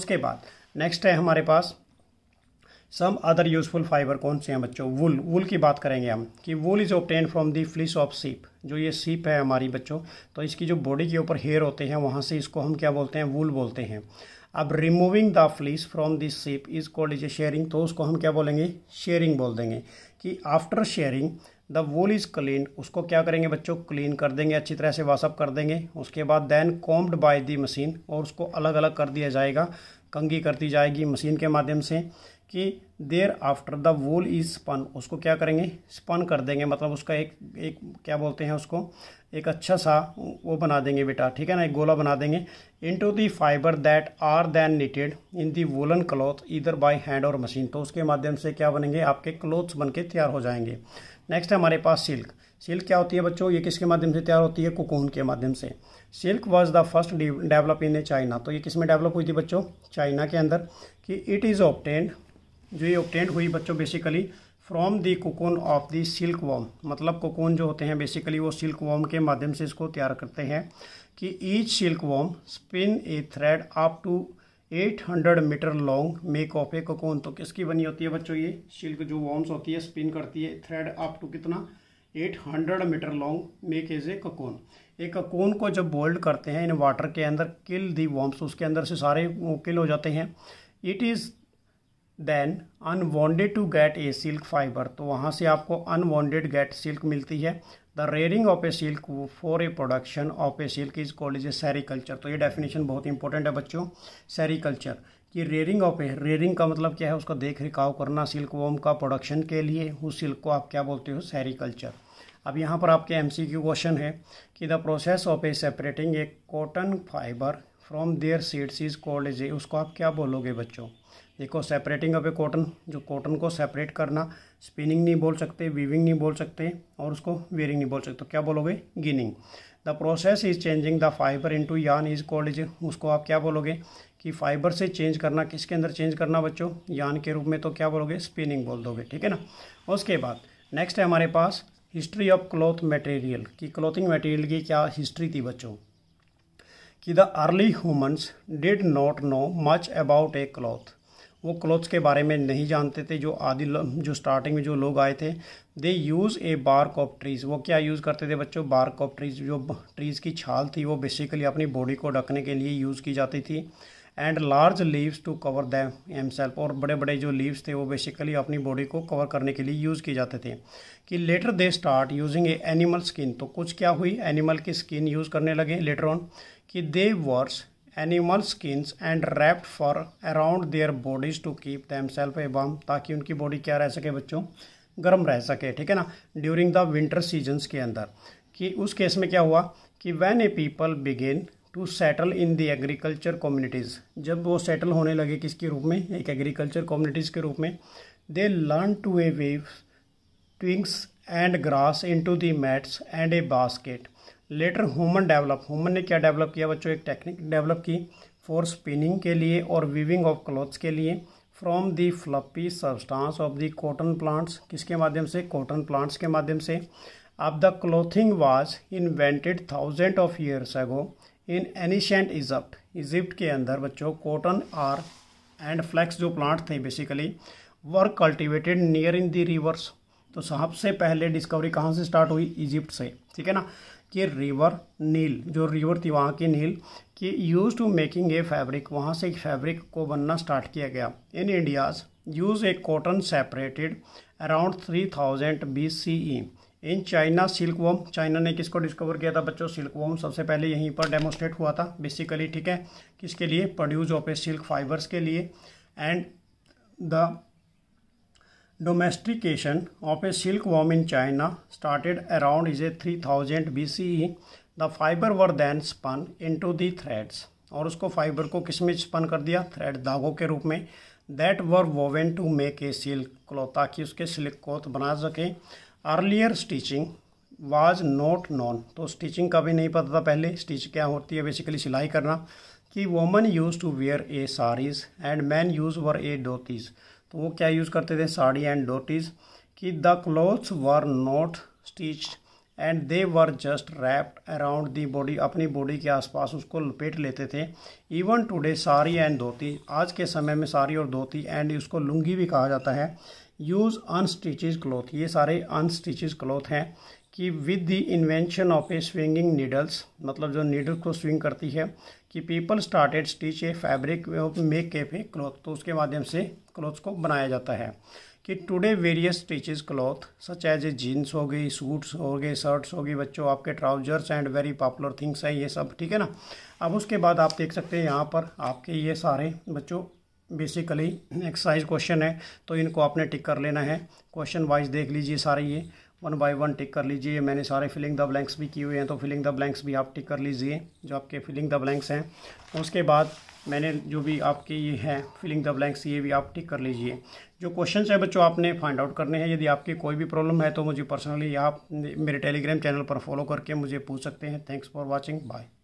उसके बाद नेक्स्ट है हमारे पास सम अदर यूजफुल फाइबर कौन से हैं बच्चों वुल वुल की बात करेंगे हम कि wool is obtain from the fleece of sheep जो ये सीप है हमारी बच्चों तो इसकी जो बॉडी के ऊपर हेयर होते हैं वहाँ से इसको हम क्या बोलते हैं वुल बोलते हैं अब removing the fleece from this sheep is called is a shearing तो उसको हम क्या बोलेंगे शेयरिंग बोल देंगे कि after shearing the wool is clean उसको क्या करेंगे बच्चों क्लीन कर देंगे अच्छी तरह से वाशअप कर देंगे उसके बाद then combed by the machine और उसको अलग अलग कर दिया जाएगा कंगी कर दी जाएगी मशीन के माध्यम से कि there after the wool is spun उसको क्या करेंगे स्पन कर देंगे मतलब उसका एक एक क्या बोलते हैं उसको एक अच्छा सा वो बना देंगे बेटा ठीक है ना एक गोला बना देंगे in to the fibre that are then knitted in the woollen cloth इधर बाय हैंड और मशीन तो उसके माध्यम से क्या बनेंगे आपके क्लोथ्स बन के तैयार हो जाएंगे नेक्स्ट हमारे पास सिल्क सिल्क क्या होती है बच्चों ये किसके माध्यम से तैयार होती है कोकून के माध्यम से silk was the first develop in China तो ये किस में डेवलप हुई थी बच्चों चाइना के अंदर कि इट इज़ ऑप्टेंड जो ये ऑप्टेंट हुई बच्चों basically from the cocoon of the silk worm मतलब कोकोन जो होते हैं बेसिकली वो सिल्क वॉम के माध्यम से इसको तैयार करते हैं कि each silk worm spin a thread up to 800 metre long make of a cocoon तो किसकी बनी होती है बच्चों ये सिल्क जो वॉम्स होती है स्पिन करती है थ्रेड अप टू कितना 800 metre long make as a cocoon एक कोकोन को जब बोल्ड करते हैं इन वाटर के अंदर किल दी वॉम्स उसके अंदर से सारे वो किल हो जाते हैं it is then unwanted to get a silk fibre तो वहाँ से आपको अनवॉन्टेड गेट सिल्क मिलती है the rearing of a silk for a production of a silk is called is a sericulture तो ये डेफिनेशन बहुत इंपॉर्टेंट है बच्चों सेरिकल्चर कि रेयरिंग ऑफ ए रेयरिंग का मतलब क्या है उसका देख रिकाव करना सिल्क वोम का प्रोडक्शन के लिए उस सिल्क को आप क्या बोलते हो सैरिकल्चर अब यहाँ पर आपके एम सी क्यू क्वेश्चन है कि the process of a separating a cotton fibre from their seeds is called is a उसको आप क्या बोलोगे बच्चों देखो सेपरेटिंग ऑफ ए कॉटन जो कॉटन को सेपरेट करना स्पिनिंग नहीं बोल सकते वीविंग नहीं बोल सकते और उसको वेयरिंग नहीं बोल सकते तो क्या बोलोगे ginning the process is changing the fibre in to yarn is called is उसको आप क्या बोलोगे कि फाइबर से चेंज करना किसके अंदर चेंज करना बच्चों यान के रूप में तो क्या बोलोगे स्पिनिंग बोल दोगे ठीक है ना उसके बाद नेक्स्ट है हमारे पास हिस्ट्री ऑफ क्लॉथ मटेरियल कि क्लॉथिंग मटेरियल की क्या हिस्ट्री थी बच्चों कि the early humans did not know much about a cloth वो क्लोथ्स के बारे में नहीं जानते थे जो आदि जो स्टार्टिंग में जो लोग आए थे they use a bark of trees वो क्या यूज़ करते थे बच्चों बार्क ऑफ ट्रीज़ जो ट्रीज़ की छाल थी वो बेसिकली अपनी बॉडी को ढकने के लिए यूज़ की जाती थी and large leaves to cover themselves और बड़े बड़े जो लीव्स थे वो बेसिकली अपनी बॉडी को कवर करने के लिए यूज़ किए जाते थे कि later they start using a animal skin तो कुछ क्या हुई एनिमल की स्किन यूज़ करने लगे लेटर ऑन कि they wears animal skins and wrapped for around their bodies to keep themselves a warm ताकि उनकी बॉडी क्या रह सके बच्चों गर्म रह सके ठीक है ना ड्यूरिंग द विंटर सीजन्स के अंदर कि उस केस में क्या हुआ कि when a people began to settle in the agriculture communities जब वो सेटल होने लगे किसके रूप में एक एग्रीकल्चर कम्युनिटीज़ के रूप में they learn to a weave twigs and grass in to the mats and a basket later human develop human ने क्या डेवलप किया बच्चों एक टेक्निक डेवलप की फॉर स्पिनिंग के लिए और वीविंग ऑफ क्लॉथ्स के लिए from the fluffy substance of the cotton plants किसके माध्यम से कॉटन प्लांट्स के माध्यम से अब the clothing was invented thousand of years ago in ancient Egypt Egypt के अंदर बच्चों कॉटन आर एंड फ्लैक्स जो प्लांट थे basically were cultivated near in the rivers तो सबसे पहले डिस्कवरी कहाँ से स्टार्ट हुई इजिप्ट से ठीक है ना के रिवर नील जो रिवर थी वहाँ की नील कि use to making a fabric वहाँ से एक फैब्रिक को बनना स्टार्ट किया गया in India's use a cotton separated around three thousand B C E in China silk worm China ने किसको डिस्कवर किया था बच्चों सिल्क वोम सबसे पहले यहीं पर डेमोस्ट्रेट हुआ था बेसिकली ठीक है किसके लिए produce of a silk fibres के लिए and the Domestication of a silkworm in China started around is a 3000 BCE. The fiber were then spun into the threads. और उसको फाइबर को किस में स्पन कर दिया थ्रेड धागों के रूप में that were woven to make a silk cloth ताकि उसके सिल्क क्लॉथ बना सकें earlier stitching was not known तो स्टिचिंग का भी नहीं पता था पहले स्टिच क्या होती है बेसिकली सिलाई करना कि women use to wear a saris and men use wear a dhotis तो वो क्या यूज़ करते थे साड़ी एंड डोटीज कि the clothes were not stitch and they were just wrapped around the body अपनी बॉडी के आसपास उसको लपेट लेते थे even today sari and dhoti आज के समय में साड़ी और धोती एंड उसको लुंगी भी कहा जाता है यूज़ अनस्टिचिज क्लोथ ये सारे अनस्टिचिज क्लोथ हैं कि with the invention of a swinging needles मतलब जो नीडल को स्विंग करती है कि people started stitch a fabric make कैफ पे क्लॉथ तो उसके माध्यम से क्लॉथ को बनाया जाता है कि today various stitches cloth such as a jeans हो गई सूट्स हो गए शर्ट्स हो गई बच्चों आपके trousers and very popular things हैं ये सब ठीक है ना अब उसके बाद आप देख सकते हैं यहाँ पर आपके ये सारे बच्चों बेसिकली एक्सरसाइज क्वेश्चन है तो इनको आपने टिक कर लेना है क्वेश्चन वाइज देख लीजिए सारे ये वन बाय वन टिक कर लीजिए मैंने सारे फिलिंग द ब्लैंक्स भी किए हुए हैं तो फिलिंग द ब्लैंक्स भी आप टिक कर लीजिए जो आपके फिलिंग द ब्लैंक्स हैं उसके बाद मैंने जो भी आपके ये हैं फिलिंग द ब्लैंक्स ये भी आप टिक कर लीजिए जो क्वेश्चन है बच्चों आपने फाइंड आउट करने हैं यदि आपकी कोई भी प्रॉब्लम है तो मुझे पर्सनली आप मेरे टेलीग्राम चैनल पर फॉलो करके मुझे पूछ सकते हैं थैंक्स फॉर वॉचिंग बाय